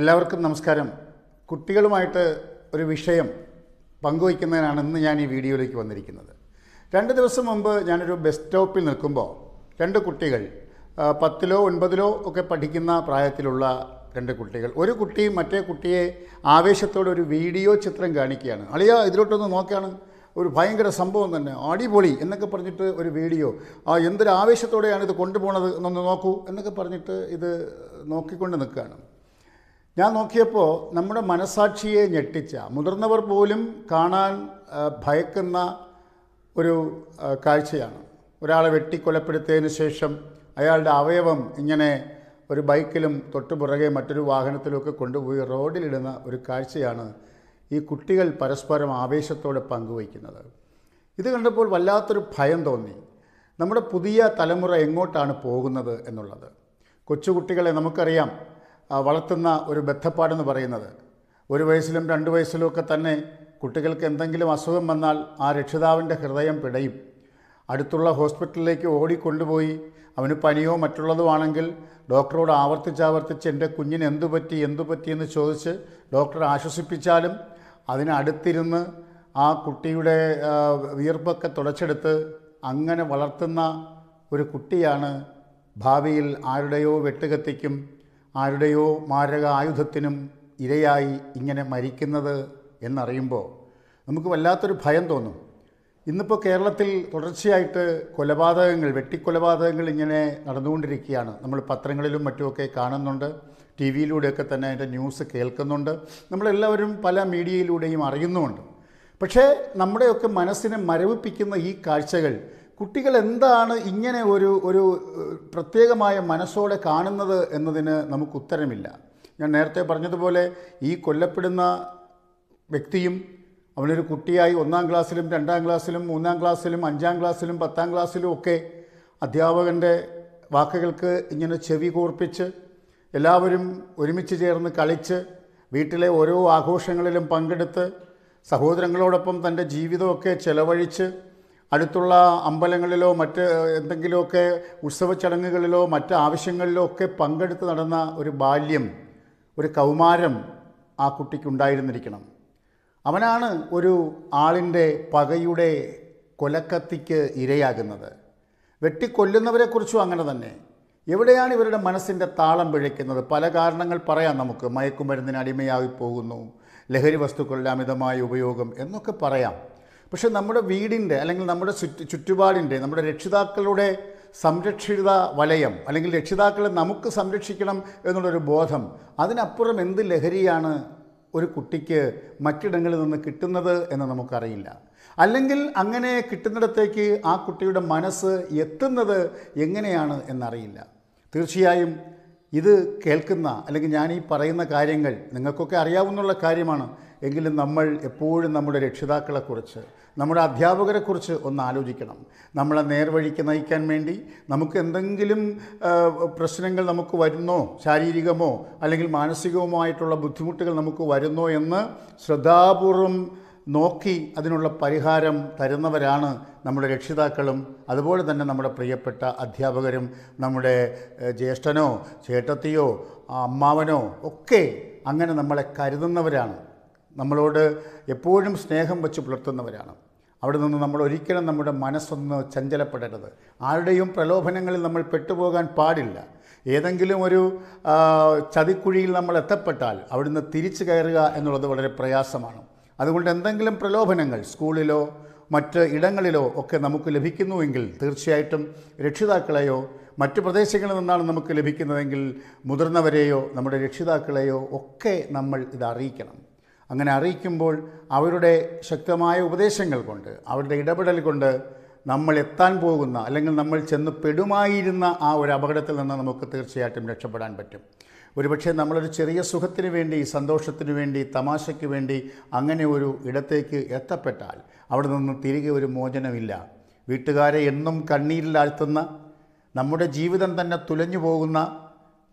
എല്ലാവർക്കും നമസ്കാരം കുട്ടികളുമായിട്ട് ഒരു വിഷയം പങ്കുവയ്ക്കുന്നതിനാണ് ഇന്ന് ഞാൻ ഈ വീഡിയോയിലേക്ക് വന്നിരിക്കുന്നത് രണ്ട് ദിവസം മുമ്പ് ഞാനൊരു ബസ് സ്റ്റോപ്പിൽ നിൽക്കുമ്പോൾ രണ്ട് കുട്ടികൾ പത്തിലോ ഒൻപതിലോ ഒക്കെ പഠിക്കുന്ന പ്രായത്തിലുള്ള രണ്ട് കുട്ടികൾ ഒരു കുട്ടി മറ്റേ കുട്ടിയെ ആവേശത്തോടെ ഒരു വീഡിയോ ചിത്രം കാണിക്കുകയാണ് അളിയ ഇതിലോട്ടൊന്ന് നോക്കുകയാണ് ഒരു ഭയങ്കര സംഭവം തന്നെ അടിപൊളി എന്നൊക്കെ പറഞ്ഞിട്ട് ഒരു വീഡിയോ ആ എന്തൊരു ആവേശത്തോടെയാണ് ഇത് കൊണ്ടുപോണത് എന്നൊന്ന് നോക്കൂ എന്നൊക്കെ പറഞ്ഞിട്ട് ഇത് നോക്കിക്കൊണ്ട് നിൽക്കുകയാണ് ഞാൻ നോക്കിയപ്പോൾ നമ്മുടെ മനസാക്ഷിയെ ഞെട്ടിച്ച മുതിർന്നവർ പോലും കാണാൻ ഭയക്കുന്ന ഒരു കാഴ്ചയാണ് ഒരാളെ വെട്ടിക്കൊലപ്പെടുത്തിയതിന് ശേഷം അയാളുടെ അവയവം ഇങ്ങനെ ഒരു ബൈക്കിലും തൊട്ടുപുറകെ മറ്റൊരു വാഹനത്തിലുമൊക്കെ കൊണ്ടുപോയി റോഡിലിടുന്ന ഒരു കാഴ്ചയാണ് ഈ കുട്ടികൾ പരസ്പരം ആവേശത്തോടെ പങ്കുവയ്ക്കുന്നത് ഇത് കണ്ടപ്പോൾ വല്ലാത്തൊരു ഭയം തോന്നി നമ്മുടെ പുതിയ തലമുറ എങ്ങോട്ടാണ് പോകുന്നത് എന്നുള്ളത് കൊച്ചുകുട്ടികളെ നമുക്കറിയാം വളർത്തുന്ന ഒരു ബന്ധപ്പാടെന്ന് പറയുന്നത് ഒരു വയസ്സിലും രണ്ട് വയസ്സിലും ഒക്കെ തന്നെ കുട്ടികൾക്ക് എന്തെങ്കിലും അസുഖം വന്നാൽ ആ രക്ഷിതാവിൻ്റെ ഹൃദയം പിടയും അടുത്തുള്ള ഹോസ്പിറ്റലിലേക്ക് ഓടിക്കൊണ്ടുപോയി അവന് പനിയോ മറ്റുള്ളതോ ആണെങ്കിൽ ഡോക്ടറോട് ആവർത്തിച്ചാവർത്തിച്ച് എൻ്റെ കുഞ്ഞിന് എന്തു പറ്റി എന്തു പറ്റി എന്ന് ചോദിച്ച് ഡോക്ടർ ആശ്വസിപ്പിച്ചാലും അതിനടുത്തിരുന്ന് ആ കുട്ടിയുടെ വിയർപ്പൊക്കെ തുടച്ചെടുത്ത് അങ്ങനെ വളർത്തുന്ന ഒരു കുട്ടിയാണ് ഭാവിയിൽ ആരുടെയോ വെട്ടുകത്തിക്കും ആരുടെയോ മാരക ആയുധത്തിനും ഇരയായി ഇങ്ങനെ മരിക്കുന്നത് എന്നറിയുമ്പോൾ നമുക്ക് വല്ലാത്തൊരു ഭയം തോന്നും ഇന്നിപ്പോൾ കേരളത്തിൽ തുടർച്ചയായിട്ട് കൊലപാതകങ്ങൾ വെട്ടിക്കൊലപാതകങ്ങൾ ഇങ്ങനെ നടന്നുകൊണ്ടിരിക്കുകയാണ് നമ്മൾ പത്രങ്ങളിലും മറ്റുമൊക്കെ കാണുന്നുണ്ട് ടി വിയിലൂടെയൊക്കെ തന്നെ അതിൻ്റെ ന്യൂസ് കേൾക്കുന്നുണ്ട് നമ്മളെല്ലാവരും പല മീഡിയയിലൂടെയും അറിയുന്നുമുണ്ട് പക്ഷേ നമ്മുടെയൊക്കെ മനസ്സിനെ മരവിപ്പിക്കുന്ന ഈ കാഴ്ചകൾ കുട്ടികൾ എന്താണ് ഇങ്ങനെ ഒരു ഒരു പ്രത്യേകമായ മനസ്സോടെ കാണുന്നത് എന്നതിന് നമുക്ക് ഉത്തരമില്ല ഞാൻ നേരത്തെ പറഞ്ഞതുപോലെ ഈ കൊല്ലപ്പെടുന്ന വ്യക്തിയും അവനൊരു കുട്ടിയായി ഒന്നാം ക്ലാസ്സിലും രണ്ടാം ക്ലാസ്സിലും മൂന്നാം ക്ലാസ്സിലും അഞ്ചാം ക്ലാസ്സിലും പത്താം ക്ലാസ്സിലും ഒക്കെ അധ്യാപകൻ്റെ വാക്കുകൾക്ക് ഇങ്ങനെ ചെവി കൂർപ്പിച്ച് എല്ലാവരും ഒരുമിച്ച് ചേർന്ന് കളിച്ച് വീട്ടിലെ ഓരോ ആഘോഷങ്ങളിലും പങ്കെടുത്ത് സഹോദരങ്ങളോടൊപ്പം തൻ്റെ ജീവിതമൊക്കെ ചെലവഴിച്ച് അടുത്തുള്ള അമ്പലങ്ങളിലോ മറ്റ് എന്തെങ്കിലുമൊക്കെ ഉത്സവ ചടങ്ങുകളിലോ മറ്റ് ആവശ്യങ്ങളിലോ ഒക്കെ പങ്കെടുത്ത് നടന്ന ഒരു ബാല്യം ഒരു കൗമാരം ആ കുട്ടിക്കുണ്ടായിരുന്നിരിക്കണം അവനാണ് ഒരു ആളിൻ്റെ പകയുടെ കൊലക്കത്തിക്ക് ഇരയാകുന്നത് വെട്ടിക്കൊല്ലുന്നവരെക്കുറിച്ചും അങ്ങനെ തന്നെ എവിടെയാണ് ഇവരുടെ മനസ്സിൻ്റെ താളം പിഴയ്ക്കുന്നത് പല കാരണങ്ങൾ പറയാം നമുക്ക് മയക്കുമരുന്നിന് അടിമയായി പോകുന്നു ലഹരി വസ്തുക്കളുടെ അമിതമായ ഉപയോഗം എന്നൊക്കെ പറയാം പക്ഷേ നമ്മുടെ വീടിൻ്റെ അല്ലെങ്കിൽ നമ്മുടെ ചുറ്റുപാടിൻ്റെ നമ്മുടെ രക്ഷിതാക്കളുടെ സംരക്ഷിത വലയം അല്ലെങ്കിൽ രക്ഷിതാക്കളെ നമുക്ക് സംരക്ഷിക്കണം എന്നുള്ളൊരു ബോധം അതിനപ്പുറം എന്ത് ലഹരിയാണ് ഒരു കുട്ടിക്ക് മറ്റിടങ്ങളിൽ നിന്ന് കിട്ടുന്നത് എന്ന് നമുക്കറിയില്ല അല്ലെങ്കിൽ അങ്ങനെ കിട്ടുന്നിടത്തേക്ക് ആ കുട്ടിയുടെ മനസ്സ് എത്തുന്നത് എങ്ങനെയാണ് എന്നറിയില്ല തീർച്ചയായും ഇത് കേൾക്കുന്ന അല്ലെങ്കിൽ ഞാൻ ഈ പറയുന്ന കാര്യങ്ങൾ നിങ്ങൾക്കൊക്കെ അറിയാവുന്ന കാര്യമാണ് എങ്കിലും നമ്മൾ എപ്പോഴും നമ്മുടെ രക്ഷിതാക്കളെക്കുറിച്ച് നമ്മുടെ അധ്യാപകരെക്കുറിച്ച് ഒന്ന് ആലോചിക്കണം നമ്മളെ നേർവഴിക്ക് നയിക്കാൻ വേണ്ടി നമുക്ക് എന്തെങ്കിലും പ്രശ്നങ്ങൾ നമുക്ക് വരുന്നോ ശാരീരികമോ അല്ലെങ്കിൽ മാനസികവുമോ ആയിട്ടുള്ള ബുദ്ധിമുട്ടുകൾ നമുക്ക് വരുന്നോ എന്ന് ശ്രദ്ധാപൂർവം നോക്കി അതിനുള്ള പരിഹാരം തരുന്നവരാണ് നമ്മുടെ രക്ഷിതാക്കളും അതുപോലെ തന്നെ നമ്മുടെ പ്രിയപ്പെട്ട അധ്യാപകരും നമ്മുടെ ജ്യേഷ്ഠനോ ചേട്ടത്തിയോ അമ്മാവനോ ഒക്കെ അങ്ങനെ നമ്മളെ കരുതുന്നവരാണ് നമ്മളോട് എപ്പോഴും സ്നേഹം വെച്ച് പുലർത്തുന്നവരാണ് അവിടെ നിന്ന് നമ്മൾ ഒരിക്കലും നമ്മുടെ മനസ്സൊന്ന് ചഞ്ചലപ്പെടരുത് ആരുടെയും പ്രലോഭനങ്ങളിൽ നമ്മൾ പെട്ടുപോകാൻ പാടില്ല ഏതെങ്കിലും ഒരു ചതിക്കുഴിയിൽ നമ്മൾ എത്തപ്പെട്ടാൽ അവിടുന്ന് തിരിച്ചു കയറുക എന്നുള്ളത് വളരെ പ്രയാസമാണ് അതുകൊണ്ട് എന്തെങ്കിലും പ്രലോഭനങ്ങൾ സ്കൂളിലോ മറ്റ് ഇടങ്ങളിലോ ഒക്കെ നമുക്ക് ലഭിക്കുന്നുവെങ്കിൽ തീർച്ചയായിട്ടും രക്ഷിതാക്കളെയോ മറ്റ് പ്രദേശങ്ങളിൽ നിന്നാണ് നമുക്ക് ലഭിക്കുന്നതെങ്കിൽ മുതിർന്നവരെയോ നമ്മുടെ രക്ഷിതാക്കളെയോ ഒക്കെ നമ്മൾ ഇത് അറിയിക്കണം അങ്ങനെ അറിയിക്കുമ്പോൾ അവരുടെ ശക്തമായ ഉപദേശങ്ങൾ കൊണ്ട് അവരുടെ ഇടപെടൽ കൊണ്ട് നമ്മൾ എത്താൻ പോകുന്ന അല്ലെങ്കിൽ നമ്മൾ ചെന്ന് പെടുമായിരുന്ന ആ ഒരു അപകടത്തിൽ നിന്ന് നമുക്ക് തീർച്ചയായിട്ടും രക്ഷപ്പെടാൻ പറ്റും ഒരുപക്ഷെ നമ്മളൊരു ചെറിയ സുഖത്തിന് വേണ്ടി സന്തോഷത്തിന് വേണ്ടി തമാശയ്ക്ക് വേണ്ടി അങ്ങനെ ഒരു ഇടത്തേക്ക് എത്തപ്പെട്ടാൽ അവിടെ നിന്ന് തിരികെ ഒരു മോചനമില്ല വീട്ടുകാരെ എന്നും കണ്ണീരിലാഴ്ത്തുന്ന നമ്മുടെ ജീവിതം തന്നെ തുലഞ്ഞു പോകുന്ന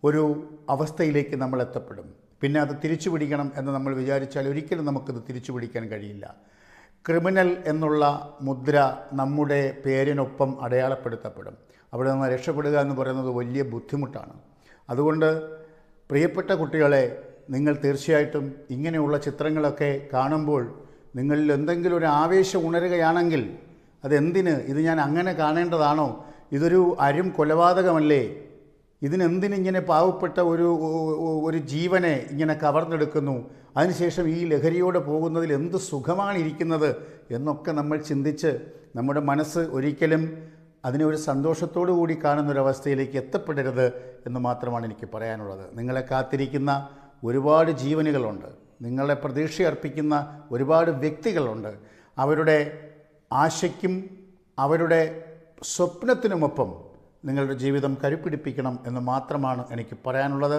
ഒരു അവസ്ഥയിലേക്ക് നമ്മൾ എത്തപ്പെടും പിന്നെ അത് തിരിച്ചു പിടിക്കണം എന്ന് നമ്മൾ വിചാരിച്ചാൽ ഒരിക്കലും നമുക്കത് തിരിച്ചു പിടിക്കാൻ കഴിയില്ല ക്രിമിനൽ എന്നുള്ള മുദ്ര നമ്മുടെ പേരിനൊപ്പം അടയാളപ്പെടുത്തപ്പെടും അവിടെ നിന്ന് രക്ഷപ്പെടുക എന്ന് പറയുന്നത് വലിയ ബുദ്ധിമുട്ടാണ് അതുകൊണ്ട് പ്രിയപ്പെട്ട കുട്ടികളെ നിങ്ങൾ തീർച്ചയായിട്ടും ഇങ്ങനെയുള്ള ചിത്രങ്ങളൊക്കെ കാണുമ്പോൾ നിങ്ങളിൽ എന്തെങ്കിലും ഒരു ആവേശം ഉണരുകയാണെങ്കിൽ അതെന്തിന് ഇത് ഞാൻ അങ്ങനെ കാണേണ്ടതാണോ ഇതൊരു അരും കൊലപാതകമല്ലേ ഇതിനെന്തിനിങ്ങനെ പാവപ്പെട്ട ഒരു ഒരു ജീവനെ ഇങ്ങനെ കവർന്നെടുക്കുന്നു അതിനുശേഷം ഈ ലഹരിയോടെ പോകുന്നതിൽ എന്ത് സുഖമാണ് ഇരിക്കുന്നത് എന്നൊക്കെ നമ്മൾ ചിന്തിച്ച് നമ്മുടെ മനസ്സ് ഒരിക്കലും അതിനെ ഒരു സന്തോഷത്തോടു കൂടി കാണുന്നൊരവസ്ഥയിലേക്ക് എത്തപ്പെടരുത് എന്ന് മാത്രമാണ് എനിക്ക് പറയാനുള്ളത് നിങ്ങളെ കാത്തിരിക്കുന്ന ഒരുപാട് ജീവനുകളുണ്ട് നിങ്ങളെ പ്രതീക്ഷ അർപ്പിക്കുന്ന ഒരുപാട് വ്യക്തികളുണ്ട് അവരുടെ ആശയ്ക്കും അവരുടെ സ്വപ്നത്തിനുമൊപ്പം നിങ്ങളുടെ ജീവിതം കരുപ്പിടിപ്പിക്കണം എന്ന് മാത്രമാണ് എനിക്ക് പറയാനുള്ളത്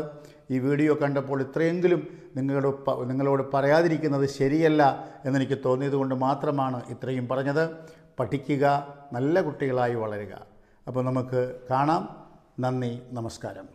ഈ വീഡിയോ കണ്ടപ്പോൾ ഇത്രയെങ്കിലും നിങ്ങളുടെ നിങ്ങളോട് പറയാതിരിക്കുന്നത് ശരിയല്ല എന്നെനിക്ക് തോന്നിയതുകൊണ്ട് മാത്രമാണ് ഇത്രയും പറഞ്ഞത് പഠിക്കുക നല്ല കുട്ടികളായി വളരുക അപ്പോൾ നമുക്ക് കാണാം നന്ദി നമസ്കാരം